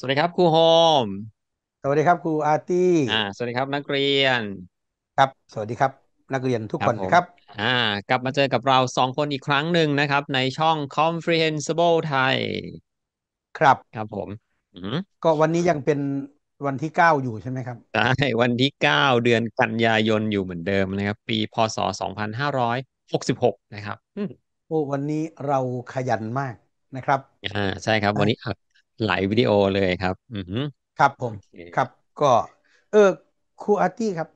สวัสดีครับครูโฮม สวัสดีครับครูอาร์ตี้อ่า สวัสดีครับนักเรียน ครับ สวัสดีครับ นักเรียนทุกคนนะครับ อ่า กลับมาเจอกับเราสองคนอีกครั้งหนึ่งนะครับ ในช่อง comprehensible ไทยครับ ครับ ผม อืมก็วันนี้ยังเป็นวันที่เก้าอยู่ใช่ไหมครับ ใช่ วันที่เก้าเดือนกันยายนอยู่เหมือนเดิมนะครับปีพศสองพันห้าร้อยหกสิบหกนะครับโอ้ วันนี้เราขยันมากนะครับอ่าใช่ครับ วันนี้หลายวิดีโอเลยครับ อืฮึครับผมครับ ก็ เออครูอาร์ตี้ครับ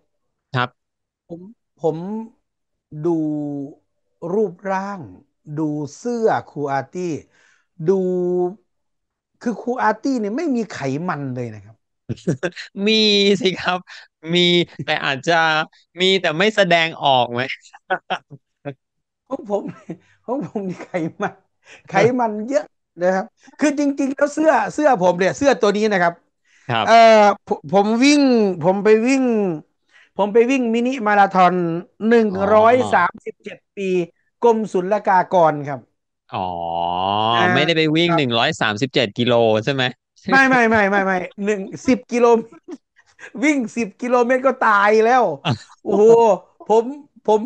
ครับ ผมผมดูรูปร่าง ดูเสื้อครูอาร์ตี้ดูคือครูอาร์ตี้เนี่ยไม่มีไขมันเลยนะครับ มีสิครับ มีแต่อาจจะมีแต่ไม่แสดงออกไหมของผมของผมมีไขมัน ไขมันเยอะนะครับ คือจริงๆแล้วเสื้อเสื้อผมเนี่ย เสื้อตัวนี้นะครับ ครับ เอ่อผมวิ่ง ผมไปวิ่ง ผมไปวิ่งมินิมาราทอนหนึ่งร้อยสามสิบเจ็ดปีกรมศุลกากรครับ อ๋อไม่ได้ไปวิ่งหนึ่งร้อยสามสิบเจ็ดกิโลใช่ไหมไม่ไม่ไม่ไม่ไม่หนึ่งสิบกิโลวิ่งสิบกิโลเมตรก็ตายแล้วโอ้โหผมผม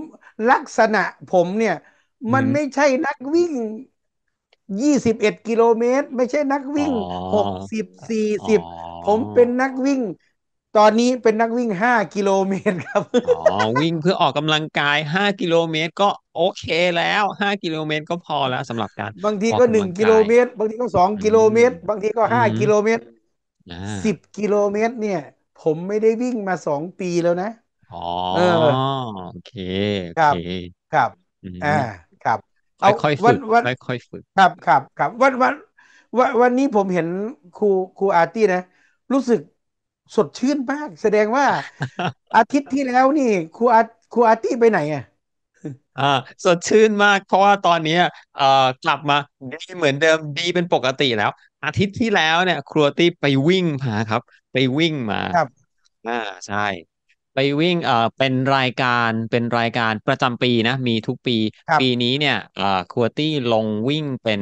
ลักษณะผมเนี่ยมันไม่ใช่นักวิ่งยี่สิบเอ็ดกิโลเมตรไม่ใช่นักวิ่งหกสิบสี่สิบผมเป็นนักวิ่ง ตอนนี้เป็นนักวิ่งห้ากิโลเมตรครับอ๋อวิ่งเพื่อออกกำลังกายห้ากิโลเมตรก็โอเคแล้วห้ากิโลเมตรก็พอแล้วสำหรับการบางทีก็หนึ่งกิโลเมตร บางทีก็สองกิโลเมตร บางทีก็ห้ากิโลเมตรสิบกิโลเมตรเนี่ย ผมไม่ได้วิ่งมาสองปีแล้วนะอ๋อโอเคโอเค ครับครับอ่าเอาค่อยฝึกค่อยฝึกครับ ครับครับวันวัน วัน วันนี้ผมเห็นครู ครูอาร์ตี้นะ รู้สึกสดชื่นมาก แสดงว่า อาทิตย์ที่แล้วนี่ ครูอาครูอาร์ตี้ไปไหนอ่ะอ่า สดชื่นมาก เพราะว่าตอนนี้เอ่อกลับมาดีเหมือนเดิม ดีเป็นปกติแล้ว อาทิตย์ที่แล้วเนี่ย ครัวตี้ไปวิ่งมาครับ ไปวิ่งมา ครับ อ่า ใช่ไปวิ่งเอ่อเป็นรายการเป็นรายการประจำปีนะ มีทุกปี ปีนี้เนี่ยเอ่อคัวตี้ลงวิ่งเป็น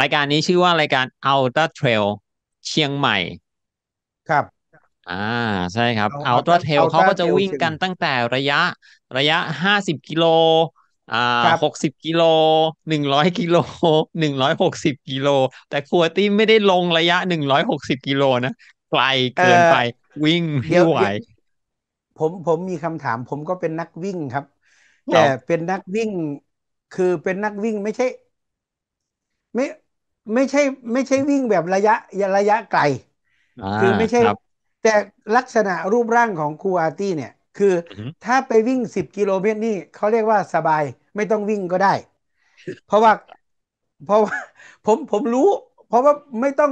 รายการนี้ชื่อว่ารายการ u อ t r a t เทรลเชียงใหม่ครับอ่าใช่ครับเอาต์เทรล้าเขาก็จะวิ่งกันตั้งแต่ระยะระยะห้าสิบกิโลอ่าหกสิบกิโลหนึ่งร้อยกิโลหนึ่งร้อยหกสิบกิโล แต่คัวตี้ไม่ได้ลงระยะหนึ่งร้อยหกสิบกิโลนะ ไกลเกินไปวิ่งไม่ไหวผมผมมีคำถาม ผมก็เป็นนักวิ่งครับ แต่เป็นนักวิ่งคือเป็นนักวิ่งไม่ใช่ ไม่ไม่ใช่ ไม่ใช่วิ่งแบบระยะระยะไกลคือไม่ใช่แต่ลักษณะรูปร่างของครูอาร์ตี้เนี่ย คือถ้าไปวิ่งสิบกิโลเมตรนี่เขาเรียกว่าสบาย ไม่ต้องวิ่งก็ได้เพราะว่า เพราะว่า ผมผมรู้ เพราะว่าไม่ต้อง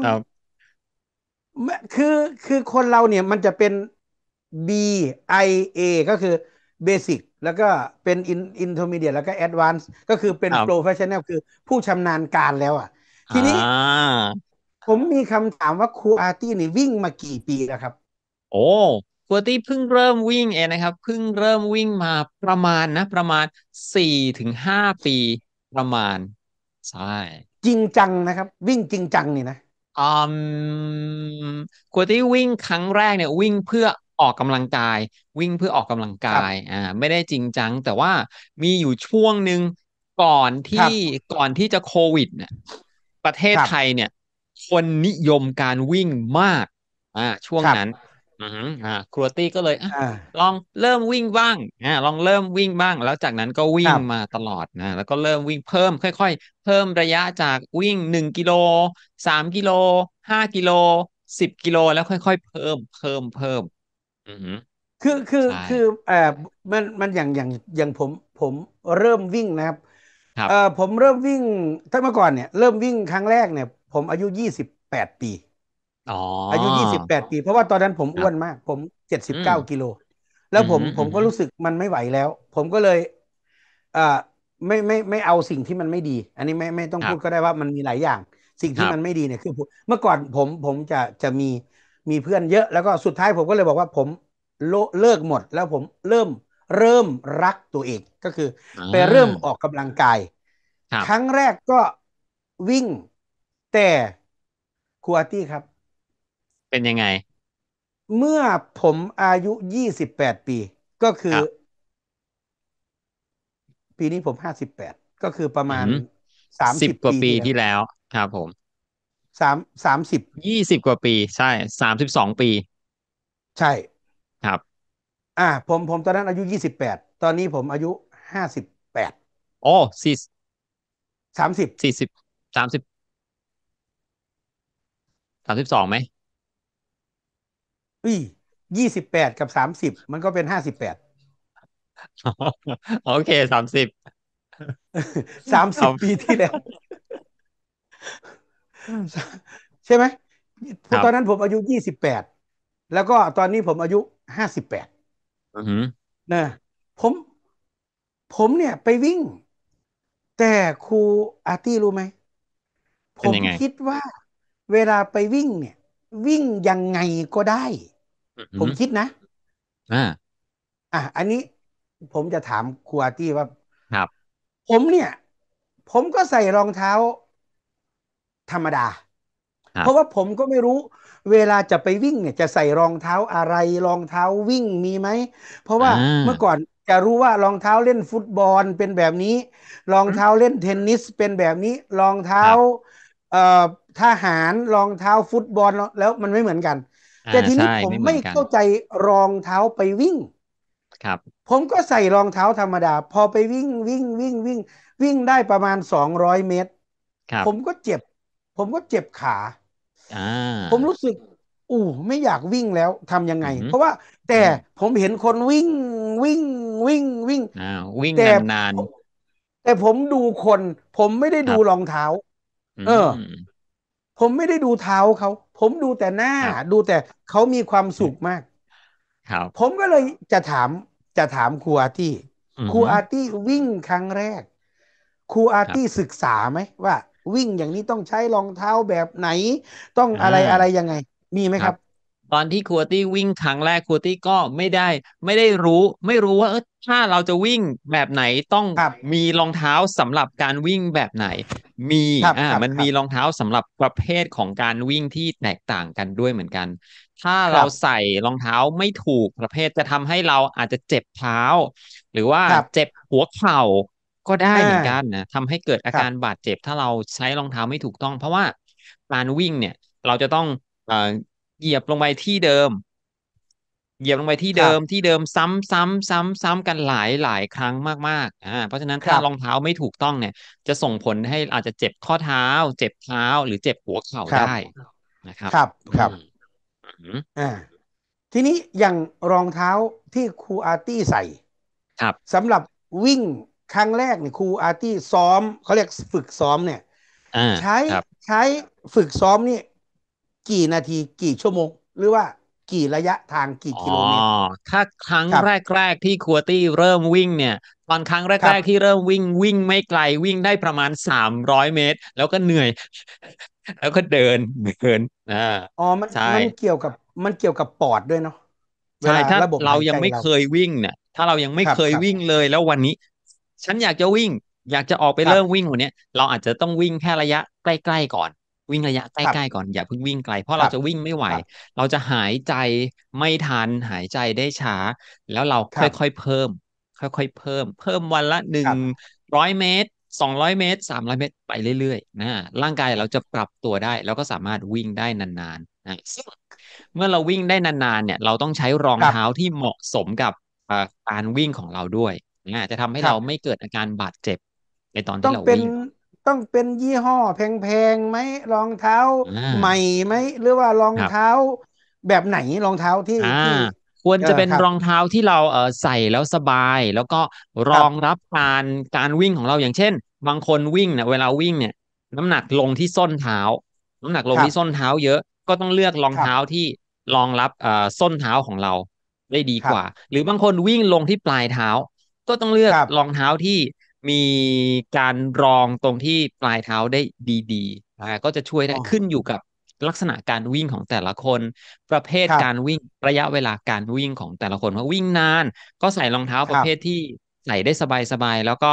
คือคือคนเราเนี่ยมันจะเป็น BIA ก็คือ Basic แล้วก็เป็น Intermediate แล้วก็ Advanced ก็คือเป็น Professional คือผู้ชำนาญการแล้วอ่ะทีนี้ผมมีคำถามว่าครูอาร์ตี้นี่วิ่งมากี่ปีแล้วครับ โอ้ครูอาร์ตี้เพิ่งเริ่มวิ่งเองนะครับ เพิ่งเริ่มวิ่งมาประมาณนะ ประมาณสี่ถึงห้าปีประมาณใช่จริงจังนะครับ วิ่งจริงจังนี่นะอืมครูอาร์ตี้วิ่งครั้งแรกเนี่ยวิ่งเพื่อออกกำลังกายวิ่งเพื่อออกกำลังกายอ่าไม่ได้จริงจัง แต่ว่ามีอยู่ช่วงหนึ่งก่อนที่ก่อนที่จะโควิดเนี่ยประเทศไทยเนี่ย คนนิยมการวิ่งมากอ่าช่วงนั้นอ่าครัวตี้ก็เลยอลองเริ่มวิ่งบ้างอ่าลองเริ่มวิ่งบ้าง แล้วจากนั้นก็วิ่งมาตลอดนะแล้วก็เริ่มวิ่งเพิ่ม ค่อย ๆ เพิ่มระยะจากวิ่งหนึ่งกิโลสามกิโลห้ากิโลสิบกิโลแล้วค่อย ๆ เพิ่มเพิ่มเพิ่มคือคือคือเออมันมันอย่างอย่างอย่างผมผมเริ่มวิ่งนะครับครับเออผมเริ่มวิ่งถ้าเมื่อก่อนเนี่ย เริ่มวิ่งครั้งแรกเนี่ยผมอายุยี่สิบแปดปีอ๋ออายุยี่สิบแปดปีเพราะว่าตอนนั้นผมอ้วนมาก ผมเจ็ดสิบเก้ากิโลแล้วผมผมก็รู้สึกมันไม่ไหวแล้ว ผมก็เลยเอ่อไม่ไม่ไม่เอาสิ่งที่มันไม่ดี อันนี้ไม่ไม่ต้องพูดก็ได้ว่ามันมีหลายอย่างสิ่งที่มันไม่ดีเนี่ยคือเมื่อก่อนผมผมจะจะมีมีเพื่อนเยอะแล้วก็สุดท้ายผมก็เลยบอกว่าผมเลิกหมด แล้วผมเริ่มเริ่มรักตัวเอง ก็คือไปเริ่มออกกำลังกายครั้งแรกก็วิ่งแต่ครูอาตี้ครับ เป็นยังไง เมื่อผมอายุยี่สิบแปดปีก็คือ ปีนี้ผมห้าสิบแปดก็คือประมาณสามสิบกว่าปีที่แล้วครับ ผมสามสามสิบยี่สิบกว่าปีใช่สามสิบสองปี ใช่ครับ อ่า ผมผมตอนนั้นอายุยี่สิบแปดตอนนี้ผมอายุห้าสิบแปดโอ้สี่สามสิบสี่สิบสามสิบสามสิบสองไหมอุ้ยยี่สิบแปดกับสามสิบมันก็เป็นห้าสิบแปดโอเคสามสิบสามสิบปีที่แล้วใช่ไหมตอนนั้นผมอายุยี่สิบแปด แล้วก็ตอนนี้ผมอายุห้าสิบแปดนะ ผม ผมเนี่ยไปวิ่ง แต่ครูอาร์ตี้รู้ไหม ผมคิดว่า เวลาไปวิ่งเนี่ย วิ่งยังไงก็ได้ ผมคิดนะ อ่า อ่ะ อันนี้ ผมจะถามครูอาร์ตี้ว่าครับ ผมเนี่ย ผมก็ใส่รองเท้าธรรมดาเพราะว่าผมก็ไม่รู้เวลาจะไปวิ่งเนี่ยจะใส่รองเท้าอะไร รองเท้าวิ่งมีไหม เพราะว่าเมื่อก่อนจะรู้ว่า รองเท้าเล่นฟุตบอลเป็นแบบนี้ รองเท้าเล่นเทนนิสเป็นแบบนี้ รองเท้าทหาร รองเท้าฟุตบอลแล้วมันไม่เหมือนกัน แต่ทีนี้ผมไม่เข้าใจรองเท้าไปวิ่ง ครับ ผมก็ใส่รองเท้าธรรมดา พอไปวิ่งวิ่งวิ่งวิ่ง วิ่งได้ประมาณสองร้อยเมตรผมก็เจ็บผมก็เจ็บขา ผมรู้สึก อู้ ไม่อยากวิ่งแล้ว ทำยังไง เพราะว่า แต่ผมเห็นคนวิ่งวิ่งวิ่งวิ่งวิ่งนาน แต่ผมดูคน ผมไม่ได้ดูรองเท้า เออ ผมไม่ได้ดูเท้าเขา ผมดูแต่หน้า ดูแต่เขามีความสุขมากผมก็เลยจะถามจะถามครูอาตี้ครูอาตี้วิ่งครั้งแรก ครูอาตี้ศึกษาไหมว่าวิ่งอย่างนี้ต้องใช้รองเท้าแบบไหนต้องอะไรอะไรยังไงมีไหมครับ ตอนที่ครัวตี้วิ่งครั้งแรกครัวตี้ ก็ไม่ได้ไม่ได้รู้ ไม่รู้ว่า เออถ้าเราจะวิ่งแบบไหนต้องมีรองเท้าสำหรับการวิ่งแบบไหนมีอ่ามันมีรองเท้าสำหรับประเภทของการวิ่งที่แตกต่างกันด้วยเหมือนกัน ถ้าเราใส่รองเท้าไม่ถูกประเภทจะทำให้เราอาจจะเจ็บเท้า หรือว่าเจ็บหัวเข่าก็ได้เหมือนกันนะทำให้เกิดอาการบาดเจ็บถ้าเราใช้รองเท้าไม่ถูกต้อง เพราะว่าการวิ่ง เนี่ยเราจะต้องเหยียบลงไปที่เดิมเหยียบลงไปที่เดิมที่เดิมซ้ำซ้ำซ้ำซ้ำกันหลายหลายครั้งมากๆอ่าเพราะฉะนั้นถ้ารองเท้าไม่ถูกต้องเนี่ยจะส่งผลให้อาจจะเจ็บข้อเท้า เจ็บเท้าหรือเจ็บหัวเข่าได้นะครับ ครับครับอ่าทีนี้อย่างรองเท้าที่ครูอาร์ตี้ใส่ ครับสำหรับวิ่งครั้งแรกเนี่ยครูอาร์ตี้ซ้อมเขาเรียกฝึกซ้อมเนี่ยใช้ใช้ฝึกซ้อมนี่กี่นาทีกี่ชั่วโมง หรือว่ากี่ระยะทางกี่กิโลเมตรออ๋ถ้าครั้งแรก ๆ ที่ครัวตี้เริ่มวิ่งเนี่ย ตอนครั้งแรก ๆ ที่เริ่มวิ่งวิ่งไม่ไกลวิ่งได้ประมาณสามร้อยเมตร แล้วก็เหนื่อย แล้วก็เดินเดินอ่าอ๋อมันมันเกี่ยวกับมันเกี่ยวกับปอดด้วยเนาะใช่ถ้าเรายังไม่เคยวิ่งเนี่ย ถ้าเรายังไม่เคยวิ่งเลยแล้ววันนี้ฉันอยากจะวิ่งอยากจะออกไปเริ่มวิ่งวันนี้เราอาจจะต้องวิ่งแค่ระยะใกล้ๆก่อนวิ่งระยะใกล้ๆก่อนอย่าเพิ่งวิ่งไกล เพราะเราจะวิ่งไม่ไหว เราจะหายใจไม่ทันหายใจได้ช้าแล้วเราค่อยๆเพิ่ม ค่อยๆ เพิ่ม เพิ่มวันละหนึ่งร้อยเมตรสองร้อยเมตรสามร้อยเมตรไปเรื่อยๆนะร่างกายเราจะปรับตัวได้ แล้วก็สามารถวิ่งได้นานๆนะซึ่งเมื่อเราวิ่งได้นานๆเนี่ย เราต้องใช้รองเท้าที่เหมาะสมกับการวิ่งของเราด้วยนะจะทำให้เราไม่เกิดอาการบาดเจ็บในตอนที่เราวิ่งต้องเป็นยี่ห้อ แพงๆไหมรองเท้าใหม่ไหมหรือว่ารองเท้า แบบไหนรองเท้าที่ควรจะเป็นรองเท้าที่เราเออใส่แล้วสบาย แล้วก็รองรับการการวิ่งของเราอย่างเช่น บางคนวิ่งเนี่ยเวลาวิ่งเนี่ยน้ำหนักลงที่ส้นเท้า น้ำหนักลงที่ส้นเท้า เยอะ ก็ต้องเลือกรองเท้าที่รองรับเออส้นเท้าของเราได้ดีกว่า หรือบางคนวิ่งลงที่ปลายเท้าก็ต้องเลือกรองเท้าที่มีการรองตรงที่ปลายเท้าได้ดีๆ ก็จะช่วยได้ขึ้นอยู่กับลักษณะการวิ่งของแต่ละคน ประเภทการวิ่ง ระยะเวลาการวิ่งของแต่ละคนว่าวิ่งนานก็ใส่รองเท้าประเภทที่ใส่ได้สบายๆแล้วก็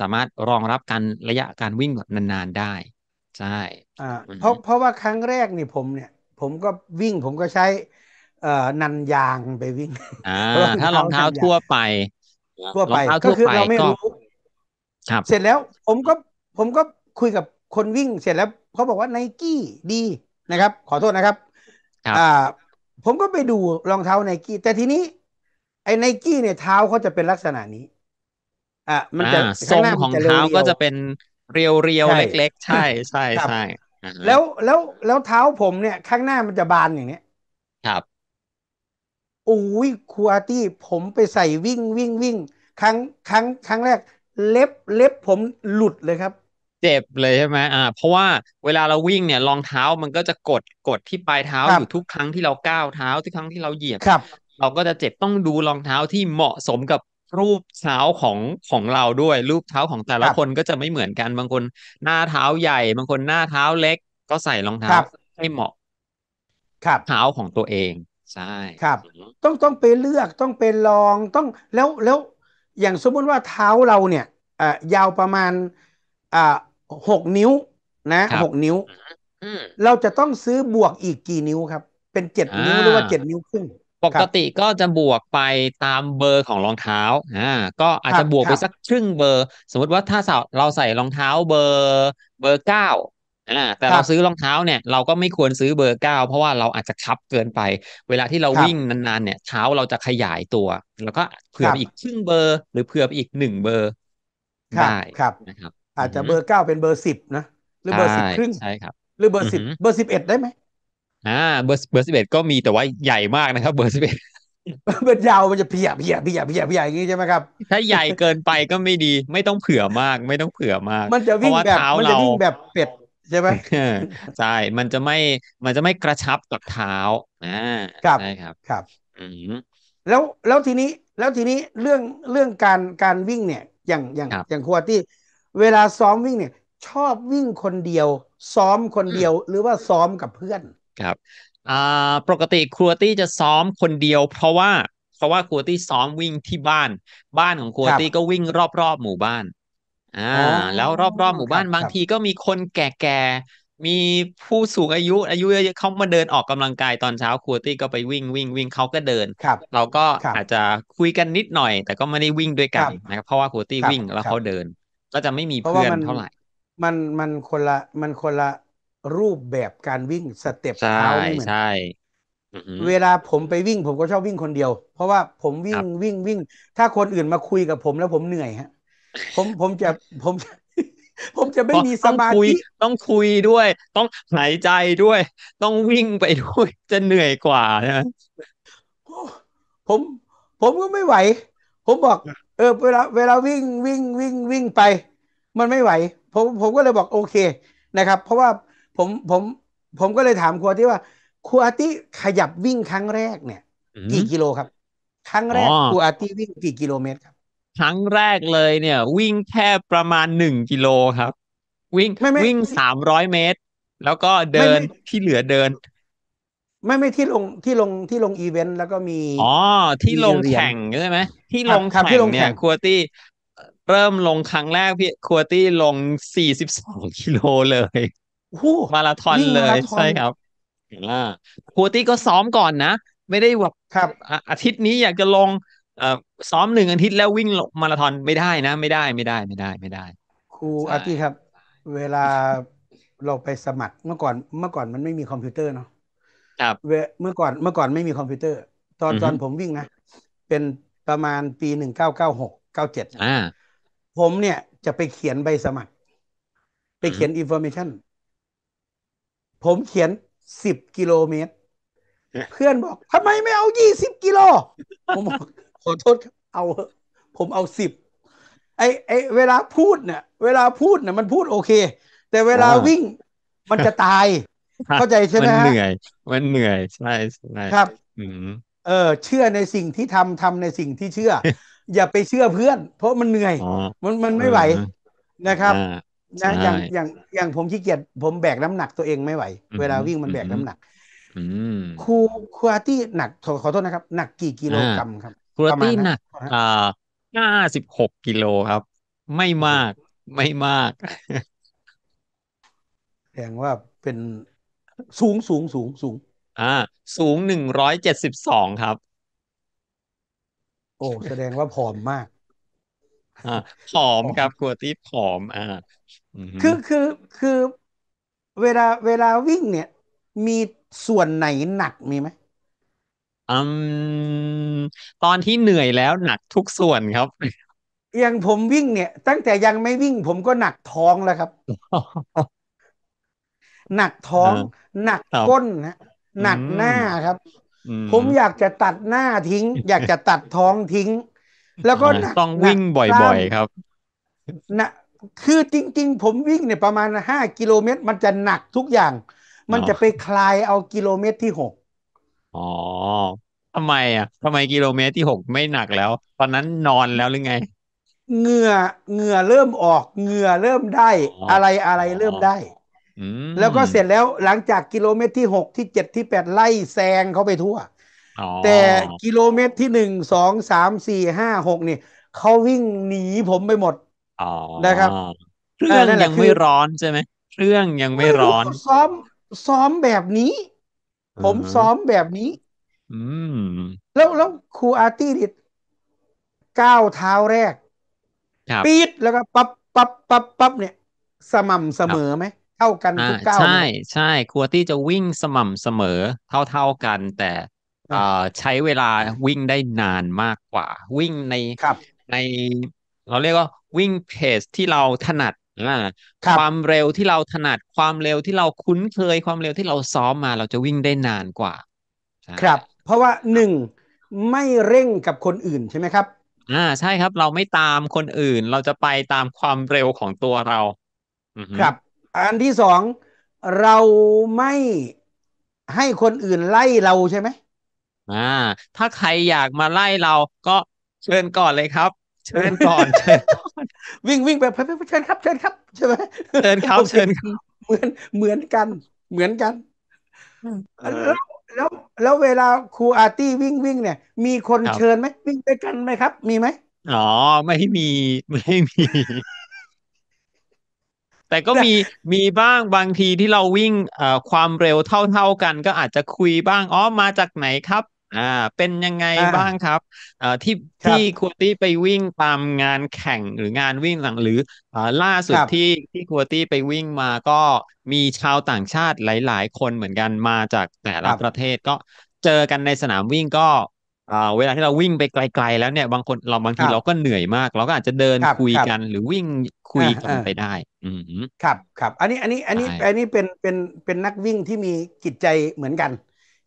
สามารถรองรับการระยะการวิ่งแบบนาน ๆได้ ใช่เพราะเพราะว่าครั้งแรกนี่ผมเนี่ยผมก็วิ่งผมก็ใช้นันยางไปวิ่งถ้ารองเท้าทั่วไปทั่วไปก็คือเราไม่รู้ครับเสร็จแล้ว ผมก็ผมก็คุยกับคนวิ่งเสร็จแล้วเขาบอกว่าไนกี้ดีนะครับขอโทษนะครับ อ่า ผมก็ไปดูรองเท้าไนกี้แต่ทีนี้ ไอ้ไนกี้เนี่ยเท้าเขาจะเป็นลักษณะนี้อ่ะมันจะทรงของเท้าก็จะเป็นเรียวเรียวเล็กๆใช่ใช่ใช่แล้วแล้วแล้วเท้าผมเนี่ย ข้างหน้ามันจะบานอย่างเนี้ย ครับโอ้ยครูอาตี้ผมไปใส่วิ่งวิ่งวิ่ง ครั้งครั้งครั้งแรก เล็บเล็บผมหลุดเลยครับ เจ็บเลยใช่ไหมอ่า เพราะว่าเวลาเราวิ่งเนี่ยรองเท้ามันก็จะกดกดที่ปลายเท้าอยู่ทุกครั้งที่เราก้าวเท้าทุกครั้งที่เราเหยียบครับเราก็จะเจ็บต้องดูรองเท้าที่เหมาะสมกับรูปเท้าของของเราด้วยรูปเท้าของแต่ละคนก็จะไม่เหมือนกันบางคน หน้าเท้าใหญ่ บางคนหน้าเท้าเล็กก็ใส่รองเท้าให้เหมาะเท้าของตัวเองใช่ครับ ต้องต้องไปเลือกต้องไปลองต้องแล้วแล้ว อย่างสมมติว่าเท้าเราเนี่ยอ่ายาวประมาณอ่าหกนิ้ว นะหกนิ้ว เราจะต้องซื้อบวกอีกกี่นิ้วครับ เป็นเจ็ดนิ้วหรือว่าเจ็ดนิ้วครึ่งปกติก็จะบวกไปตามเบอร์ของรองเท้าอ่าก็อาจจะบวกไปสักครึ่งเบอร์ สมมติว่าถ้าเราใส่รองเท้าเบอร์ เบอร์เก้าอ่าแต่เราซื้อรองเท้าเนี่ยเราก็ไม่ควรซื้อเบอร์เก้าเพราะว่าเราอาจจะคับเกินไป เวลาที่เราวิ่งนานๆ เนี่ยเท้าเราจะขยายตัว แล้วก็เผื่ออีกครึ่งเบอร์ หรือเผื่ออีกหนึ่งเบอร์ได้ครับนะครับ อาจจะเบอร์เก้าเป็นเบอร์สิบนะ หรือเบอร์สิบครึ่งใช่ครับ หรือเบอร์สิบเบอร์สิบเอ็ดได้ไหมอ่าเบอร์เบอร์สิบเอ็ดก็มีแต่ว่าใหญ่มากนะครับ เบอร์สิบเอ็ดเบอร์ยาวมันจะเพียเพียเพียเพียเพียอย่างนี้ใช่ไหมครับถ้าใหญ่เกินไปก็ไม่ดี ไม่ต้องเผื่อมาก ไม่ต้องเผื่อมากมันจะวิ่งแบบมันจะวิ่งแบบเป็ดใช่ไหมใช่ มันจะไม่ มันจะไม่กระชับกับเท้าอ่าครับใช่ครับ ครับอแล้ว แล้วทีนี้ แล้วทีนี้เรื่อง เรื่องการ การวิ่งเนี่ย อย่าง อย่าง อย่างครัวที่ เวลาซ้อมวิ่งเนี่ย ชอบวิ่งคนเดียว ซ้อมคนเดียวหรือว่าซ้อมกับเพื่อน ครับ อ่า ปกติครัวตี้จะซ้อมคนเดียว เพราะว่า เพราะว่าครัวตี้ซ้อมวิ่งที่บ้าน บ้านของครัวตี้ก็วิ่งรอบๆหมู่บ้านอ่าแล้วรอบๆหมู่คบ้านบาคงรับทีก็มีคนแก่ๆมีผู้สูงอายุอายุเยอะๆเขามาเดินออกกำลังกายตอนเช้าครูตี้ก็ไปวิ่งวิ่งวิ่งเขาก็เดินครับเราก็ครับอาจจะคุยกันนิดหน่อย แต่ก็ไม่ได้วิ่งด้วยคกัรันบนะครับเพราะว่าครูตี้ครับวิ่งแล้วครเขาเดิน ก็จะไม่มีเพราเพื่่าอนมันเท่าไหร่มันมันคนละมันคนละรูปแบบการวิ่งสเต็ปใชเท้าไม่เหมือนใช่อือเวลาผมไปวิ่ง ผมก็ชอบวิ่งคนเดียว เพราะว่าผมวิ่งวิ่งวิ่งถ้าคนอื่นมาคุยกับผมแล้วผมเหนื่อยฮะผมผมจะผมผมจะไม่มีสมาธิต้องคุยด้วย ต้องหายใจด้วย ต้องวิ่งไปด้วยจะเหนื่อยกว่านะผมผมก็ไม่ไหว ผมบอก เออเวลาเวลาวิ่งวิ่งวิ่งวิ่งไป มันไม่ไหว ผมผมก็เลยบอกโอเคนะครับ เพราะว่าผมผม ผมก็เลยถามครัวที่ว่า ครัอาต่ขยับวิ่งครั้งแรกเนี่ย กี่กิโลครับครั้งแรก ครัอาต่วิ่งกี่กิโลเมตรครับครั้งแรกเลยเนี่ย วิ่งแค่ประมาณหนึ่งกิโลครับ วิ่งวิ่งสามร้อยเมตร แล้วก็เดินที่เหลือเดิน ไม่ไม่ที่ลงที่ลงที่ลงอีเวนต์แล้วก็มีอ๋อที่ลงแข่งใช่ไหมที่ลงแข่งเนี่ยคัวตี้ เริ่มลงครั้งแรกพี่คัวตี้ลงสี่สิบสองกิโลเลยมาราธอนเลย ใช่ครับคัวตี้ก็ซ้อมก่อนนะ ไม่ได้แบบอาทิตย์นี้อยากจะลงซ้อมหนึ่งอาทิตย์แล้ววิ่งมาราธอนไม่ได้นะ ไม่ได้ไม่ได้ไม่ได้ไม่ได้ ครูอาทิตครับ เวลาเราไปสมัคร เมื่อก่อนเมื่อก่อนมันไม่มีคอมพิวเตอร์เนาะครับเมื่อก่อนเมื่อก่อนไม่มีคอมพิวเตอร์ ตอนตอนผมวิ่งนะ เป็นประมาณปีหนึ่งเก้าเก้าหกเก้าเจ็ดผมเนี่ยจะไปเขียนใบสมัคร ไปเขียนอินโฟเมชันผมเขียนสิบกิโลเมตร เพื่อนบอกทำไมไม่เอายี่สิบกิโลผมบอกขอโทษเอา ผมเอาสิบไอ้ไอ้เวลาพูดเนี่ยเวลาพูดเนี่ยมันพูดโอเค แต่เวลาวิ่งมันจะตาย เข้าใจใช่ไหมฮะมันเหนื่อยมันเหนื่อย ใช่ใช่ครับเออ เชื่อในสิ่งที่ทำทำในสิ่งที่เชื่อ อย่าไปเชื่อเพื่อนเพราะมันเหนื่อย มันมันไม่ไหวนะครับนะอย่างอย่างอย่างผมขี้เกียจผมแบกน้ำหนักตัวเองไม่ไหว เวลาวิ่งมันแบกน้ำหนักครูครูที่หนักขอโทษนะครับ หนักกี่กิโลกรัมครับกรูตี้หนักอ่าห้าสิบหกกิโลครับ ไม่มาก ไม่มาก แสดงว่าเป็นสูงสูงสูงสูง อ่า สูงหนึ่งร้อยเจ็ดสิบสองครับ โอ้ แสดงว่าผอมมาก อ่า ผอมครับกลัวตีผอม อ่าคือคือคือ เวลา เวลาวิ่งเนี่ย มีส่วนไหนหนักมีไหมอืมตอนที่เหนื่อยแล้วหนักทุกส่วนครับ อย่างผมวิ่งเนี่ยตั้งแต่ยังไม่วิ่งผมก็หนักท้องแล้วครับหนักท้อง หนักก้นนะหนักหน้าครับ ผมอยากจะตัดหน้าทิ้ง อยากจะตัดท้องทิ้ง แล้วก็หนักต้องวิ่งบ่อย ๆ ครับนะคือจริงๆ ผมวิ่งเนี่ยประมาณห้ากิโลเมตร มันจะหนักทุกอย่าง มันจะไปคลายเอากิโลเมตรที่หกอ๋อทำไมอ่ะทำไมกิโลเมตรที่หกไม่หนักแล้ว ตอนนั้นนอนแล้วหรือไงเหงื่อเหงื่อเริ่มออกเหงื่อเริ่มได้ออะไรอะไรเริ่มได้แล้วก็เสร็จแล้วหลังจากกิโลเมตรที่หกที่เจ็ดที่แปดไล่แซงเขาไปทั่วแต่กิโลเมตรที่หนึ่งสองสามสี่ห้าหกนี่เขาวิ่งหนีผมไปหมดนะครับเครื่องยังไม่ร้อนใช่ไหมเครื่องยังไม่ร้อน ซ้อมซ้อมแบบนี้ ผมซ้อมแบบนี้แล้วแล้วครูอาร์ตี้ดิก้าวเท้าแรกรปีดแล้วก็ปั๊บปั๊บปั๊บปั๊บเนี่ย สม่ำเสมอไหมเท่ากันทุกก้าวใช่ ใช่ครูอาร์ตี้จะวิ่งสม่ำเสมอ เท่าเท่ากัน แต่ใช้เวลาวิ่งได้นานมากกว่า วิ่งในใน เราเรียกว่าวิ่งเพสที่เราถนัดความเร็วที่เราถนัดความเร็วที่เราคุ้นเคยความเร็วที่เราซ้อมมา เราจะวิ่งได้นานกว่า ครับเพราะว่าหนึ่งไม่เร่งกับคนอื่นใช่ไหมครับอ่า ใช่ครับเราไม่ตามคนอื่น เราจะไปตามความเร็วของตัวเราครับ อันที่สองเราไม่ให้คนอื่นไล่เราใช่ไหมอ่า ถ้าใครอยากมา ไล่เราก็เชิญก่อนเลยครับ เชิญก่อนเชิญก่อนวิ่งวิ่งไปเชิญครับเชิญครับใช่ไหมเชิญครับเชิญครับเหมือนเหมือนกัน เหมือนกันเราแล้วแล้วเวลาครูอาร์ตี้วิ่งวิ่งเนี่ย มีคนเชิญไหมวิ่งด้วยกันไหมครับ มีไหมอ๋อ ไม่มีไม่มี แต่ก็มีมีบ้างบางทีที่เราวิ่งความเร็วเท่า ๆ กันก็อาจจะคุยบ้าง อ๋อ มาจากไหนครับอ่าเป็นยังไงบ้างครับเอ่อที่ที่คัวตี้ไปวิ่งตามงานแข่งหรืองานวิ่งหลัง หรืออ่าล่าสุดที่ที่คัวตี้ไปวิ่งมาก็มีชาวต่างชาติหลาย ๆ คนเหมือนกันมาจากแต่ละประเทศก็เจอกันในสนามวิ่งก็อ่าเวลาที่เราวิ่งไปไกล ๆ แล้วเนี่ยบางคนเราบางทีเราก็เหนื่อยมาก เราก็อาจจะเดินคุยกันหรือวิ่งคุยกันไปได้อืมครับครับอันนี้อันนี้อันนี้อันนี้เป็นเป็นเป็นนักวิ่งที่มีจิตใจเหมือนกัน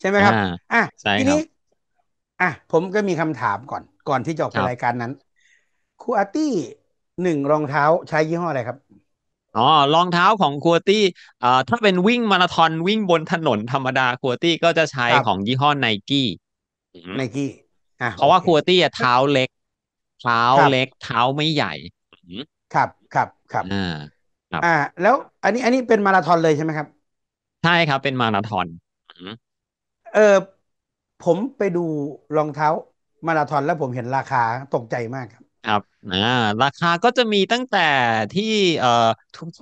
ใช่ไหมครับ อ่ะทีนี้อ่ะผมก็มีคำถามก่อนก่อนที่จะออกรายการนั้นคูอาตี้หนึ่งรองเท้าใช้ยี่ห้ออะไรครับ อ๋อรองเท้าของคูอาตี้อ่าถ้าเป็นวิ่งมาราธอนวิ่งบนถนนธรรมดาคูอาตี้ก็จะใช้ของยี่ห้อไนกี้ไนกี้อ่ะเพราะว่าคูอาตี้เท้าเล็ก เท้าเล็กเท้าไม่ใหญ่ครับครับครับอ่าอ่าแล้วอันนี้อันนี้เป็นมาราธอนเลยใช่ไหมครับใช่ครับเป็นมาราธอนเออผมไปดูรองเท้ามาราธอนแล้วผมเห็นราคาตกใจมากครับ ครับนะราคาก็จะมีตั้งแต่ที่เอ่อ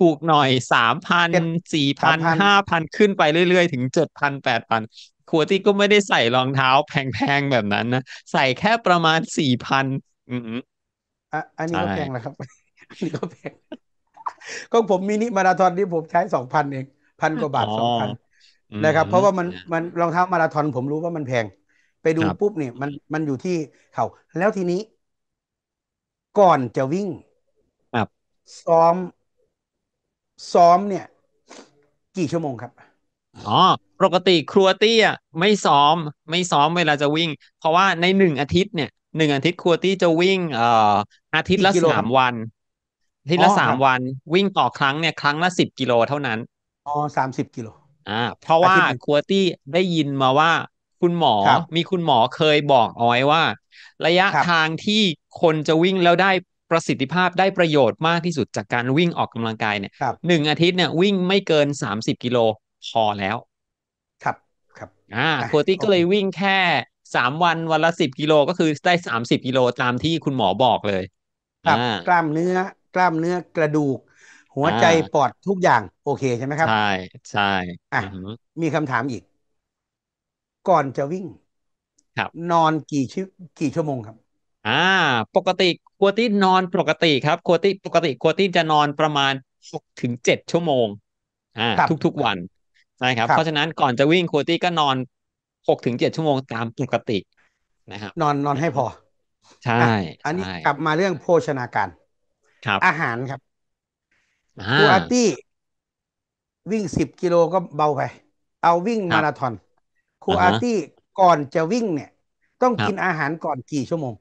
ถูกๆหน่อยสามพันสี่พันห้าพันขึ้นไปเรื่อยๆถึงเจ็ดพันแปดพันครัวที่ก็ไม่ได้ใส่รองเท้าแพงๆแบบนั้นนะ ใส่แค่ประมาณสี่พันอืมออันนี้ก็แพงแล้วครับอันนี้ก็แพงก็ผมมินิมาราธอนที่ผมใช้สองพันเองพันกว่าบาทสองพันนะครับเพราะว่ามันมันรองเท้ามาราธอนผมรู้ว่ามันแพง ไปดูปุ๊บเนี่ย มันมันอยู่ที่เขา แล้วทีนี้ ก่อนจะวิ่งซ้อมซ้อมเนี่ย กี่ชั่วโมงครับอ๋อปกติครัวตี้ะไม่ซ้อม ไม่ซ้อมเวลาจะวิ่ง เพราะว่าในหนึ่งอาทิตย์เนี่ยหนึ่งอาทิตย์ ครัวตี้จะวิ่ง เอ่อ อาทิตย์ละสามวันอาทิตย์ละสามวัน วิ่งต่อครั้งเนี่ยครั้งละสิบกิโลเท่านั้นอ๋อสามสิบกิโลอ่าเพราะว่าคัวตี้ได้ยินมาว่า คุณหมอมีคุณหมอเคยบอกเอาไว้ว่า ระยะทางที่คนจะวิ่งแล้วได้ประสิทธิภาพได้ประโยชน์มากที่สุดจากการวิ่งออกกำลังกายเนี่ยหนึ่งอาทิตย์เนี่ย วิ่งไม่เกินสามสิบกิโลพอแล้ว ครับ ครับอ่าคัวตี้ก็เลยวิ่งแค่สามวันวันละสิบกิโล ก็คือได้สามสิบกิโลตามที่คุณหมอบอกเลย ครับ กล้ามเนื้อกล้ามเนื้อกระดูกหัวใจปอดทุกอย่าง โอเคใช่ไหมครับใช่ใช่อ่ะมีคำถามอีก ก่อนจะวิ่ง ครับ นอนกี่ชั่วกี่ชั่วโมงครับ อ่า ปกติควตี้นอนปกติ ครับควตี้ปกติควตี้จะนอนประมาณหกถึงเจ็ดชั่วโมงอ่าทุกทุกวันใช่ครับ เพราะฉะนั้นก่อนจะวิ่งควตี้ก็นอนหกถึงเจ็ดชั่วโมงตามปกตินะครับนอนนอนให้พอ ใช่ อันนี้กลับมาเรื่องโภชนาการครับอาหารครับคูอาตี้วิ่งสิบกิโลก็เบาไป เอาวิ่งมาราธอนครูอาร์ตี้ก่อนจะวิ่งเนี่ย ต้องกินอาหารก่อนกี่ชั่วโมง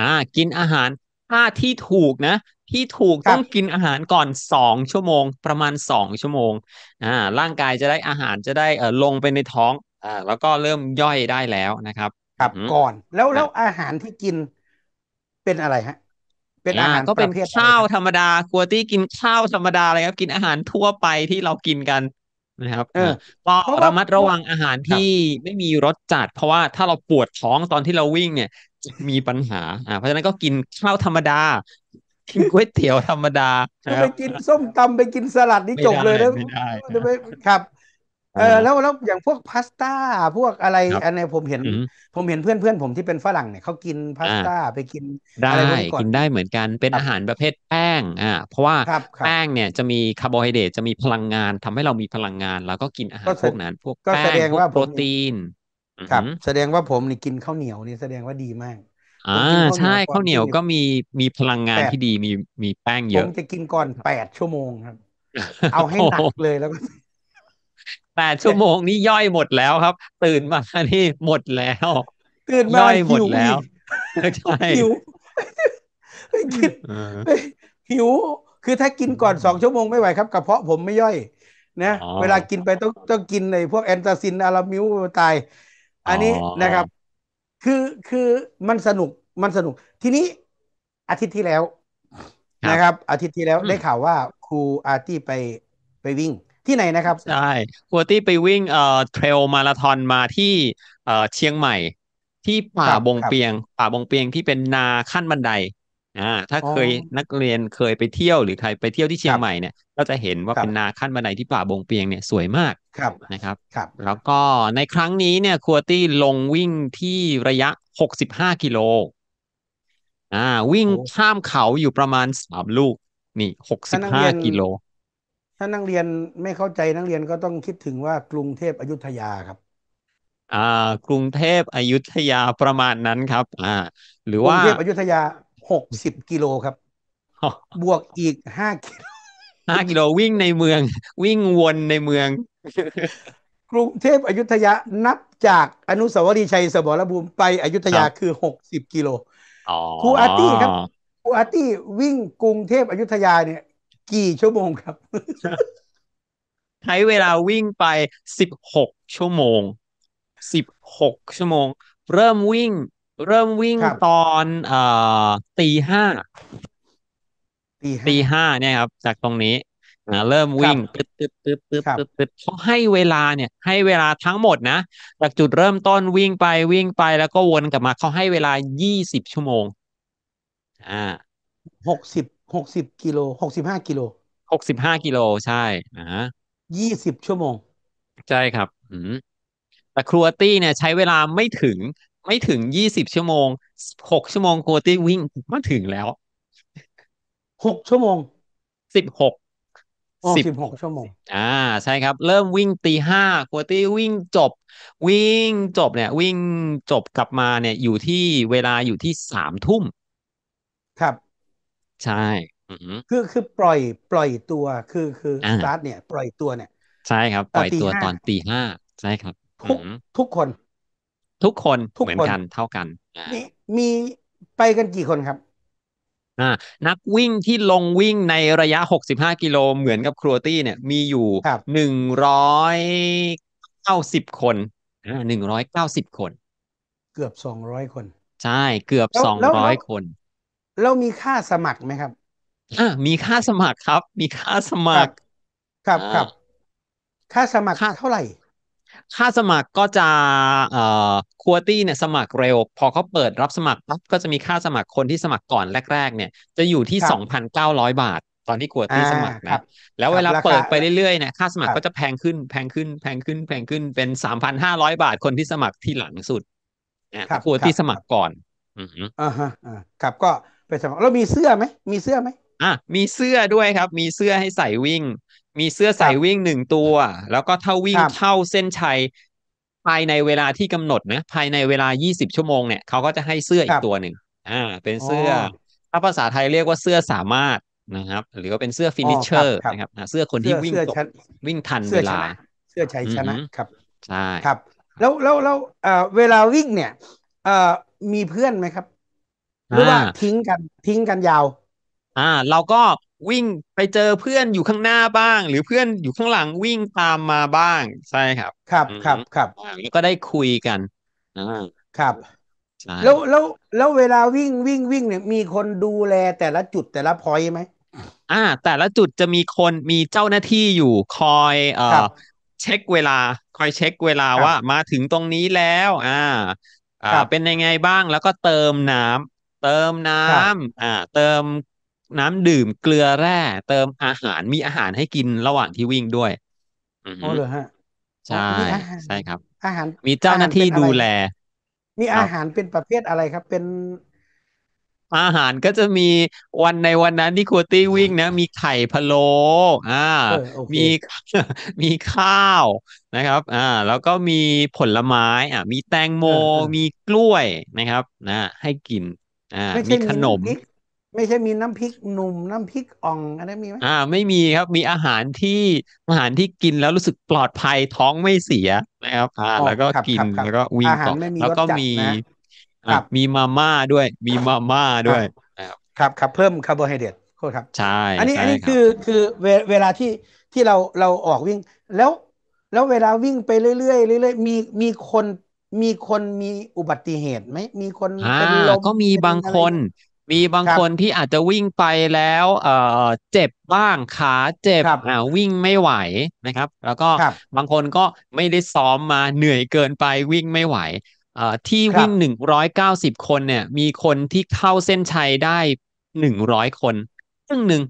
อ่ากินอาหารถ้าที่ถูกนะ ที่ถูกต้องกินอาหารก่อนสองชั่วโมง ประมาณสองชั่วโมงอ่าร่างกายจะได้อาหารจะได้เออลงไปในท้องอ่าแล้วก็เริ่มย่อยได้แล้วนะครับ ครับก่อนแล้วแล้วอาหารที่กินเป็นอะไรฮะป็นอาหารก็เป็นข้าวธรรมดากัวตี้กินข้าวธรรมดาเลยครับกินอาหารทั่วไปที่เรากินกันนะครับ เออก็ระมัดระวังอาหารที่ไม่มีรสจัด เพราะว่าถ้าเราปวดท้องตอนที่เราวิ่งเนี่ย มีปัญหาอ่าเพราะฉะนั้นก็กินข้าวธรรมดา กินก๋วยเตี๋ยวธรรมดาไปกินส้มตำไปกินสลัดนี่จบเลยนะไม่ได้ครับเออแล้วแล้วอย่างพวกพาสต้าพวกอะไร อันนี้ผมเห็นผมเห็นเพื่อนเพื่อนผมที่เป็นฝรั่งเนี่ยเขากินพาสต้าไปกิน ได้กินได้เหมือนกันเป็นอาหารประเภทแป้ง อ่าเพราะว่าแป้งเนี่ยจะมีคาร์โบไฮเดรตจะมีพลังงาน ทำให้เรามีพลังงานแล้วก็กินอาหารพวกนั้นพวกแป้งพวกโปรตีนครับแสดงว่าผมนี่กินข้าวเหนียวนี่แสดงว่าดีมาก อ่า ใช่ข้าวเหนียวก็มีมีพลังงานที่ดีมีมีแป้งเยอะผมจะกินก่อนแปดชั่วโมงครับเอาให้หนักเลยแล้วก็แปดชั่วโมงนี้ย่อยหมดแล้วครับ ตื่นมานี่หมดแล้ว ตื่นมาย่อยหมดแล้วใช่หิวหิว คือถ้ากินก่อนสองชั่วโมงไม่ไหวครับกระเพาะผมไม่ย่อยนะ เวลากินไปต้องต้องกินในพวกแอนตาซินอารามิวตาย อันนี้นะครับ คือคือมันสนุกมันสนุก ทีนี้ อาทิตย์ที่แล้ว นะครับ อาทิตย์ที่แล้วได้ข่าวว่า ครูอาร์ตี้ไปไปวิ่งที่ไหนนะครับใช่ครูตี้ไปวิ่งเอ่อเทรลมาราธอนมาที่เอ่อเชียงใหม่ที่ป่าบงเปียงป่าบงเปียงที่เป็นนาขั้นบันไดอ่าถ้าเคยนักเรียนเคยไปเที่ยวหรือใครไปเที่ยวที่เชียงใหม่เนี่ยก็จะเห็นว่าเป็นนาขั้นบันไดที่ป่าบงเปียงเนี่ยสวยมากครับนะครับครับ แล้วก็ในครั้งนี้เนี่ยครัวตี้ลงวิ่งที่ระยะหกสิบห้ากิโลอ่าวิ่งข้ามเขาอยู่ประมาณสามลูกนี่หกสิบห้ากิโลถ้านักเรียนไม่เข้าใจนักเรียนก็ต้องคิดถึงว่ากรุงเทพอยุธยาครับ อ่า กรุงเทพอยุธยาประมาณนั้นครับ อ่า หรือกรุ่งเทพอยุธยาหกสิบกิโลครับ บวกอีกห้ากิโลห้ากิโลวิ่งในเมือง วิ่งวนในเมือง กรุงเทพอยุธยานับจากอนุสาวรีย์ชัยสมรภูมิไปอยุธยาคือหกสิบกิโลอ๋ครูอาร์ตี้ครับครูอาร์ตี้วิ่งกรุงเทพอยุธยาเนี่ยกี่ชั่วโมงครับ ใช้เวลาวิ่งไปสิบหกชั่วโมงสิบหกชั่วโมง เริ่มวิ่ง เริ่มวิ่งตอนเอ่อตีห้าตีห้าตีห้าเนี่ยครับ จากตรงนี้เริ่มวิ่งตึ๊บตึ๊บตึ๊บตึ๊บบตึ๊บตึ๊บเขาให้เวลาเนี่ย ให้เวลาทั้งหมดนะจากจุดเริ่มต้นวิ่งไปวิ่งไปแล้วก็วนกลับมาเขาให้เวลายี่สิบชั่วโมงอ่าหกสิบหกสิบกิโลหกสิบห้ากิโลหกสิบห้ากิโลใช่อ่ายี่สิบชั่วโมงใช่ครับ อืมแต่ครัวตี้เนี่ย ใช้เวลาไม่ถึง ไม่ถึงยี่สิบชั่วโมงหกชั่วโมง ครัวตี้วิ่งมาถึงแล้วหกชั่วโมงสิบหกสิบหกชั่วโมง อ่า ใช่ครับ เริ่มวิ่งตีห้าครัวตี้วิ่งจบ วิ่งจบเนี่ย วิ่งจบกลับมาเนี่ยอยู่ที่เวลาอยู่ที่สามทุ่มครับใช่คือคือปล่อยปล่อยตัวคือคืออาสตาร์ทเนี่ย ปล่อยตัวเนี่ย ใช่ครับปตอล่อยตตัวห้าตอนตีห้าใช่ครับทุกทุกคน ทุกคนทุกเหมือนนกันเท่ากันอ่าีมีไปกันกี่คนครับอ่านักวิ่งที่ลงวิ่งในระยะหหกสิบ้ากิโลเหมือนกับครัวตี้เนี่ยมีอยู่ครับสิบคนหนึ่งร้อยเก้าสิบคน เกือบสองร้อยคน ใช่เกือบสองร้อยคนแล้วมีค่าสมัครไหมครับ อ่า มีค่าสมัครครับ มีค่าสมัคร ครับ ครับ ค่าสมัครค่าเท่าไหร่ ค่าสมัครก็จะเอ่อคัวตี้เนี่ยสมัครเร็ว พอเขาเปิดรับสมัครปั๊บก็จะมีค่าสมัครคนที่สมัครก่อนแรก ๆ เนี่ย จะอยู่ที่สองพันเก้าร้อยบาท ตอนที่คัวตี้สมัครนะ แล้วเวลาเปิดไปเรื่อยๆ เนี่ยค่าสมัครก็จะแพงขึ้น แพงขึ้น แพงขึ้น แพงขึ้นเป็นสามพันห้าร้อยบาทคนที่สมัครที่หลังสุดนะคัวตี้สมัครก่อน อืออ่าฮะครับก็ไปสมัครเรามีเสื้อไหม มี เสื้อไหมอ่ะ มี เสื้อ ด้วย ครับ มี เสื้อ ให้ ใส่ วิ่ง มีเสื้อใส่วิ่งหนึ่งตัว แล้วก็ถ้าวิ่งเข้าเส้น ชัย ภายในเวลาที่กำหนด นะ ภายใน เวลา20ชั่วโมง เนี่ยเขาก็จะ ให้เสื้ออีกตัวหนึ่งอ่า เป็น เสื้อ ถ้าภาษา ไทย เรียก ว่า เสื้อ สามารถ นะครับ หรือว่า เป็น เสื้อ ฟินิชเชอร์ นะครับเสื้อ คนที่ วิ่งตกวิ่ง ทัน เวลา เสื้อ ชัยชนะครับใช่ครับแล้วแล้วแล้วเวลาวิ่งเนี่ยมีเพื่อนไหมครับหรือว่าทิ้งกันทิ้งกันยาวอ่า เราก็วิ่งไปเจอเพื่อนอยู่ข้างหน้าบ้าง หรือเพื่อนอยู่ข้างหลังวิ่งตามมาบ้างใช่ครับ ครับครับครับก็ได้คุยกันอ่าครับ แล้วแล้วแล้วเวลาวิ่งวิ่งวิ่งเนี่ย มีคนดูแลแต่ละจุดแต่ละพอยไหมอ่า แต่ละจุดจะมีคนมีเจ้าหน้าที่อยู่ คอยเอ่อ เช็คเวลา คอยเช็คเวลาว่ามาถึงตรงนี้แล้ว อ่า อ่าเป็นยังไงบ้างแล้วก็เติมน้ำเติมน้ำอ่า เติมน้ำดื่มเกลือแร่ เติมอาหาร มีอาหารให้กินระหว่างที่วิ่งด้วยอือโอ้เหรอฮะ ใช่ ใช่ครับ อาหาร มีเจ้าหน้าที่ดูแล มีอาหารเป็นประเภทอะไรครับ เป็น อาหารก็จะมีวันในวันนั้นที่ครูตี้วิ่งนะ มีไข่พะโล้ อ่า มี มีข้าวนะครับ อ่า แล้วก็มีผลไม้ อ่ามีแตงโม มีกล้วยนะครับ นะ ให้กินอ่ามีขนมไม่ใช่มีน้ำพริกหนุ่มน้ำพริกอ่องอะไรมีไหมอ่า ไม่มีครับมีอาหารที่อาหารที่กินแล้วรู้สึกปลอดภัยท้องไม่เสียนะครับอ่าแล้วก็กินแล้วก็วิ่งต่อแล้วก็มีอ่ามีมาม่าด้วย มีมาม่าด้วยครับครับเพิ่มคาร์โบไฮเดรตโทษครับใช่อันนี้อันนี้คือคือเวลาที่ที่เราเราออกวิ่ง แล้วแล้วเวลาวิ่งไปเรื่อยๆเรื่อยๆ มีมีคนมีคนมีอุบัติเหตุไหมมีคนเป็นลมก็มีบางคน มีบางคนที่อาจจะวิ่งไปแล้ว เอ่อเจ็บบ้างขาเจ็บอ่าวิ่งไม่ไหวนะครับ แล้วก็บางคนก็ไม่ได้ซ้อมมาเหนื่อยเกินไปวิ่งไม่ไหว เอ่อที่วิ่งหนึ่งร้อยเก้าสิบคนเนี่ย มีคนที่เข้าเส้นชัยได้หนึ่งร้อยคน ครึ่งหนึ่ง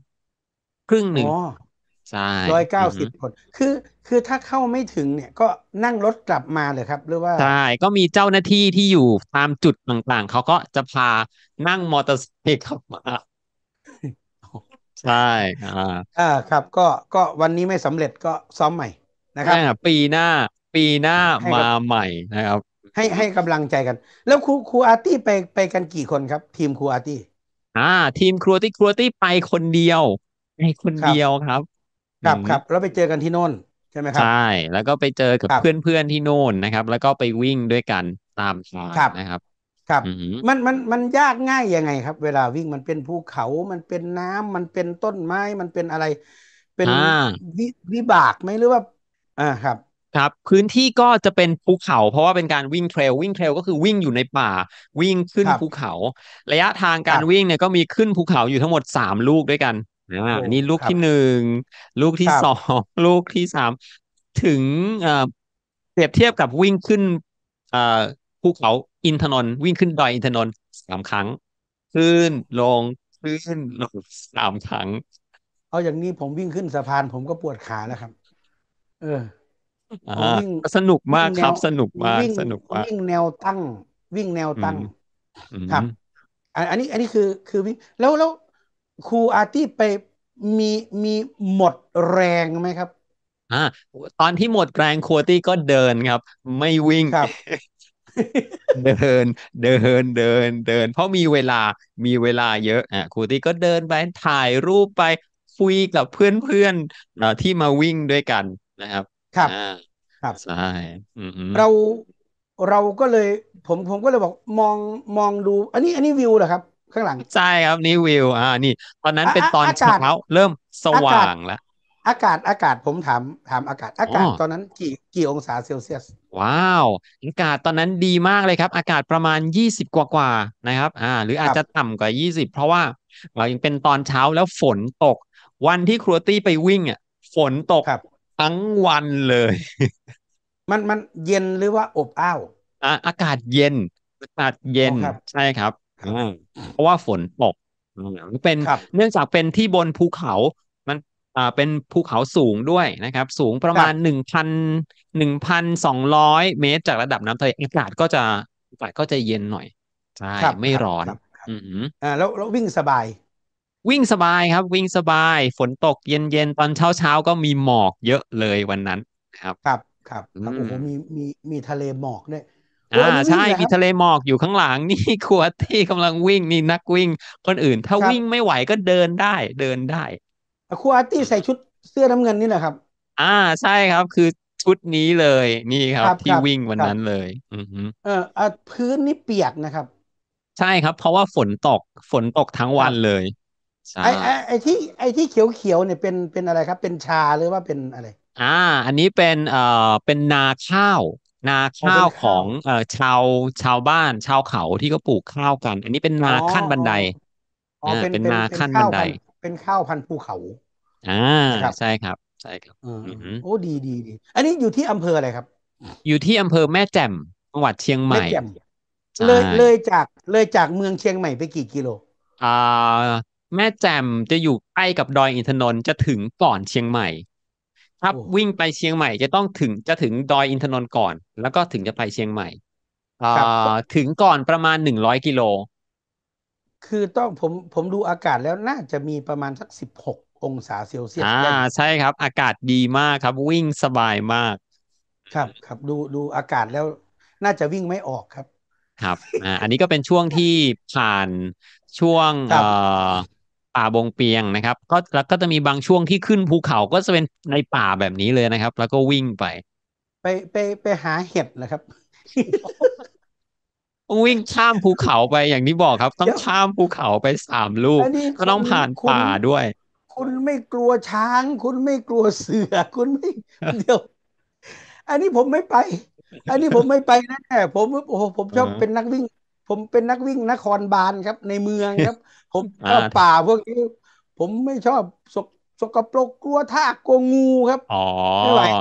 ครึ่งหนึ่งร้อยเก้าสิบคนคือ คือถ้าเข้าไม่ถึงเนี่ยก็นั่งรถกลับมาเลยครับหรือว่าใช่ก็มีเจ้าหน้าที่ที่อยู่ตามจุดต่างๆ เขาก็จะพานั่งมอเตอร์ไซค์กลับมาใช่อ่าอ่าครับ ก็ก็วันนี้ไม่สำเร็จก็ซ้อมใหม่ นะครับปีหน้า ปีหน้ามาใหม่นะครับ ให้ให้กำลังใจกัน แล้วครูครูอาร์ตี้ไปไปกันกี่คนครับ ทีมครูอาร์ตี้อ่า ทีมครูอาร์ตี้ครูอาร์ตี้ไปคนเดียวไปคนเดียวครับครับครับแล้วไปเจอกันที่โน่นใช่ไหมครับใช่แล้วก็ไปเจอกับเพื่อนเพื่อนที่โน่นนะครับ แล้วก็ไปวิ่งด้วยกันตามทางนะครับ ครับมันมันมันยากง่ายยังไงครับ เวลาวิ่งมันเป็นภูเขามันเป็นน้ำมันเป็นต้นไม้มันเป็นอะไร เป็นวิวิบากไหมหรือว่าอ่าครับ ครับพื้นที่ก็จะเป็นภูเขาเพราะว่าเป็นการวิ่งเทรล วิ่งเทรลก็คือวิ่งอยู่ในป่า วิ่งขึ้นภูเขา ระยะทางการวิ่งเนี่ยก็มีขึ้นภูเขาอยู่ทั้งหมดสามลูกด้วยกันอ่านี่ลูกที่หนึ่ง ลูกที่สอง ลูกที่สาม ถึงเปรียบเทียบกับวิ่งขึ้นภูเขาอินทนนท์วิ่งขึ้นดอยอินทนนท์สามครั้ง ขึ้นลงขึ้นลงสามครั้ง เอาอย่างนี้ผมวิ่งขึ้นสะพานผมก็ปวดขาแล้วครับ เออผมวิ่งสนุกมากครับ สนุกมากสนุกมากวิ่งแนวตั้ง วิ่งแนวตั้งครับ อันนี้อันนี้คือ คือวิ่งแล้วแล้วครูอาร์ตี้ไปมีมีหมดแรงไหมครับอ่าตอนที่หมดแรงครูอาร์ตี้ก็เดินครับ ไม่วิ่งครับ เดิน เดินเดินเดิน เพราะมีเวลามีเวลาเยอะ อ่ะครูตี้ก็เดินไปถ่ายรูปไปคุยกับเพื่อนเพื่อนที่มาวิ่งด้วยกันนะครับ ครับครับใช่เราเราก็เลย ผมผมก็เลยบอกมองมองดู อันนี้อันนี้วิวเหรอครับข้างหลังใช่ครับนี่วิวอ่า นี่ตอนนั้นเป็นตอนเช้าเริ่มสว่างแล้ว อากาศอากาศผมถามถาม อากาศอากาศตอนนั้นกี่กี่องศาเซลเซียส ว้าวอากาศตอนนั้นดีมากเลยครับ อากาศประมาณ 20กว่ากว่านะครับ อ่า หรืออาจจะต่ำกว่า20เพราะว่าเรายังเป็นตอนเช้าแล้วฝนตก วันที่ครัวตี้ไปวิ่งอ่ะ ฝนตกทั้งวันเลย มันมันเย็นหรือว่าอบอ้าวอ่าอากาศเย็น อากาศเย็นใช่ครับเพราะว่าฝนตก เป็นเนื่องจากเป็นที่บนภูเขา มันอ่าเป็นภูเขาสูงด้วยนะครับ สูงประมาณหนึ่งพันหนึ่งพันสองร้อยเมตรจากระดับน้ำทะเล อากาศก็จะอากาศก็จะเย็นหน่อย ใช่ ไม่ร้อนอือ่าแล้วแล้ววิ่งสบาย วิ่งสบายครับ วิ่งสบายฝนตกเย็นเย็นตอนเช้าเช้าก็มีหมอกเยอะเลยวันนั้น ครับครับครับโอ้โหมีมีมีทะเลหมอกเนี่ยอ่าใช่ มีทะเลหมอกอยู่ข้างหลังนี่ครัวที่กำลังวิ่งนี่นักวิ่ง คนอื่น ถ้าวิ่งไม่ไหวก็เดินได้ เดินได้ครัวตี้ใส่ชุดเสื้อน้ำเงินนี่แหละครับ อ่าใช่ครับคือชุดนี้เลย นี่ครับ ที่วิ่งวันนั้นเลยอือเออพื้นนี่เปียกนะครับ ใช่ครับ เพราะว่าฝนตก ฝนตกทั้งวันเลยไอ้ไอ้ที่ไอ้ที่เขียวเขียวเนี่ยเป็นเป็นอะไรครับ เป็นชาหรือว่าเป็นอะไร อ่า อันนี้เป็นเอ่อเป็นนาข้าวนาข้าวของเอ่อชาวชาวบ้านชาวเขาที่ก็ปลูกข้าวกัน อันนี้เป็นนาขั้นบันไดอ๋อเป็นเป็นนาขั้นบันไดเป็นข้าวพันธุ์ภูเขาอ่าใช่ครับใช่ครับโอ้ดีดีดีอันนี้อยู่ที่อำเภออะไรครับ อยู่ที่อำเภอแม่แจ่มจังหวัดเชียงใหม่เลยเลยจากเลยจากเมืองเชียงใหม่ไปกี่กิโลอ่าแม่แจ่มจะอยู่ใกล้กับดอยอินทนนท์จะถึงก่อนเชียงใหม่ถ้าวิ่งไปเชียงใหม่จะต้องถึงจะถึงดอยอินทนนท์ก่อน แล้วก็ถึงจะไปเชียงใหม่ถึงก่อนประมาณหนึ่งร้อยกิโลคือต้องผมผมดูอากาศแล้วน่าจะมีประมาณสักสิบหกองศาเซลเซียสอ่าใช่ครับ อากาศดีมากครับ วิ่งสบายมาก ครับครับดูดูอากาศแล้ว น่าจะวิ่งไม่ออกครับ ครับอ่าอันนี้ก็เป็นช่วงที่ผ่านช่วงเอ่อป่าบงเปียงนะครับ ก็แล้วก็จะมีบางช่วงที่ขึ้นภูเขาก็จะเป็นในป่าแบบนี้เลยนะครับ แล้วก็วิ่งไป ไปไปไปหาเห็ดเหรอครับวิ่งข้ามภูเขาไปอย่างที่บอกครับ ต้องข้ามภูเขาไปสามลูก ก็ต้องผ่านป่าด้วย คุณไม่กลัวช้างคุณไม่กลัวเสือคุณไม่เดี๋ยวอันนี้ผมไม่ไป อันนี้ผมไม่ไปแน่ผมโอ้ผมชอบเป็นนักวิ่งผมเป็นนักวิ่งนครบาลครับในเมืองครับ ผมชอบป่าพวกนี้ผมไม่ชอบสกสกปรกกลัวทากกลัวงูครับ อ๋อ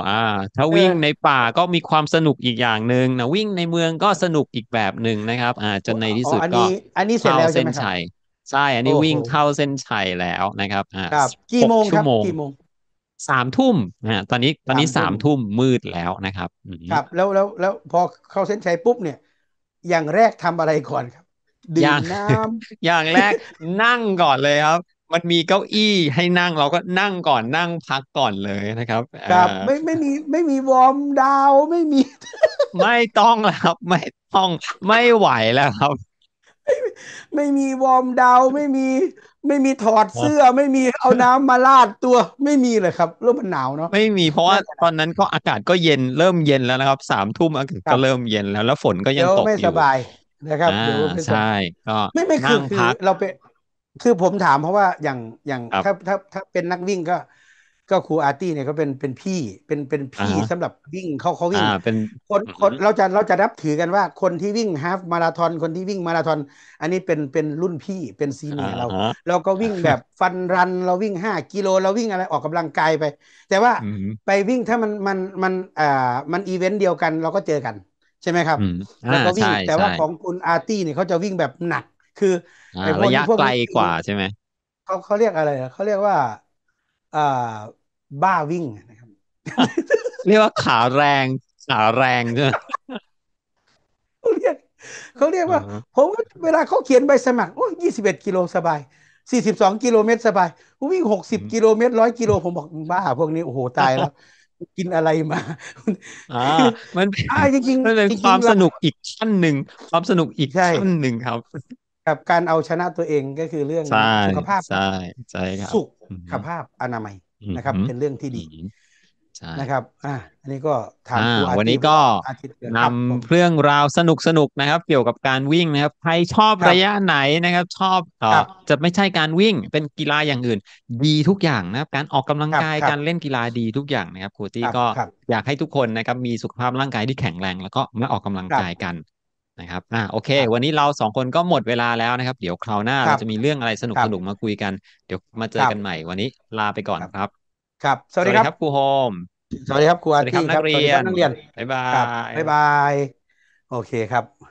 อ่า ถ้าวิ่งในป่าก็มีความสนุกอีกอย่างหนึ่งนะวิ่งในเมืองก็สนุกอีกแบบหนึ่งนะครับ อ่าจนในที่สุดก็อันนี้เสร็จแล้วใช่ไหมครับใช่ อันนี้วิ่งเข้าเส้นชัยแล้วนะครับอ่ากี่โมงครับ กี่โมงสามทุ่มนะตอนนี้ตอนนี้สามทุ่มมืดแล้วนะครับ ครับ แล้วแล้วแล้วพอเข้าเส้นชัยปุ๊บเนี่ยอย่างแรกทำอะไรก่อนครับดื่มน้ำอย่างแรกนั่งก่อนเลยครับ มันมีเก้าอี้ให้นั่งเราก็นั่งก่อนนั่งพักก่อนเลยนะครับ ครับไม่ไม่มีไม่มีวอร์มดาวไม่มี ไม่ต้องแล้วครับไม่ต้องไม่ไหวแล้วครับ ไม่มีวอร์มดาวไม่มีไม่มีถอดเสื้อไม่มีเอาน้ำมาลาดตัว ไม่มีเลยครับ เริ่มมันหนาวเนาะไม่มีเพราะว่าตอนนั้นก็อากาศก็เย็นเริ่มเย็นแล้วนะครับสามทุ่มอากาศก็เริ่มเย็นแล้วแล้วฝนก็ยังตกอยู่ไม่สบายนะครับใช่ก็ไม่ไม่คือคือเราเป็นคือผมถามเพราะว่าอย่างอย่างถ้าถ้าถ้าเป็นนักวิ่งก็ก็ครูอาร์ตี้เนี่ยเขาเป็นเป็นพี่เป็นเป็นพี่สำหรับวิ่งเขาเขาวิ่งคนคนเราจะเราจะนับถือกันว่าคนที่วิ่งฮาฟมาราทอนคนที่วิ่งมาราทอนอันนี้เป็นเป็นรุ่นพี่เป็นซีเนียเรา เราก็วิ่งแบบฟันรัน เราวิ่งห้ากิโลเราวิ่งอะไรออกกำลังกายไป แต่ว่าไปวิ่งถ้ามันมันมันอ่ามันอีเวนต์เดียวกัน เราก็เจอกัน ใช่ไหมครับแล้วก็วิ่งแต่ว่าของคุณอาร์ตี้เนี่ยเขาจะวิ่งแบบหนักคือระยะไกลกว่าใช่ไหมเขาเขาเรียกอะไรเขาเรียกว่าอ่าบ้าวิ่งนะครับเรียกว่าขาแรง ขาแรงเนี่ยเขาเรียกเขาเรียกว่าผมเวลาเขาเขียนใบสมัครโอ้ยี่สิบเอ็ดกิโลสบายสี่สิบสองกิโลเมตรสบายวิ่งหกสิบกิโลเมตรร้อยกิโลผมบอกบ้าพวกนี้โอ้โหตายแล้วกินอะไรมา อ่า มันอ่จริงๆมันเป็นความสนุกอีกขั้นหนึ่งความสนุกอีกขั้นหนึ่งครับ กับการเอาชนะตัวเองก็คือเรื่องสุขภาพใช่ใช่ครับสุขภาพอนามัยนะครับเป็นเรื่องที่ดีนะครับอ่าอันนี้ก็ทางวันนี้ก็นำเรื่องราวสนุกสนุกนะครับ เกี่ยวกับการวิ่งนะครับใครชอบระยะไหนนะครับ ชอบเจะไม่ใช่การวิ่งเป็นกีฬาอย่างอื่น ดีทุกอย่างนะครับการออกกำลังกายการเล่นกีฬาดีทุกอย่างนะครับครูตี้ก็อยากให้ทุกคนนะครับมีสุขภาพร่างกายที่แข็งแรงแล้วก็มาออกกำลังกายกันนะครับ อ่า โอเค วันนี้เราสองคนก็หมดเวลาแล้วนะครับ เดี๋ยวคราวหน้าเราจะมีเรื่องอะไรสนุกสนุกมาคุยกัน เดี๋ยวมาเจอกันใหม่วันนี้ลาไปก่อนครับ ครับ สวัสดีครับครูโฮม สวัสดีครับ ครูอาร์ตี้ครับนักเรียน บ๊ายบายบ๊ายบาย โอเคครับ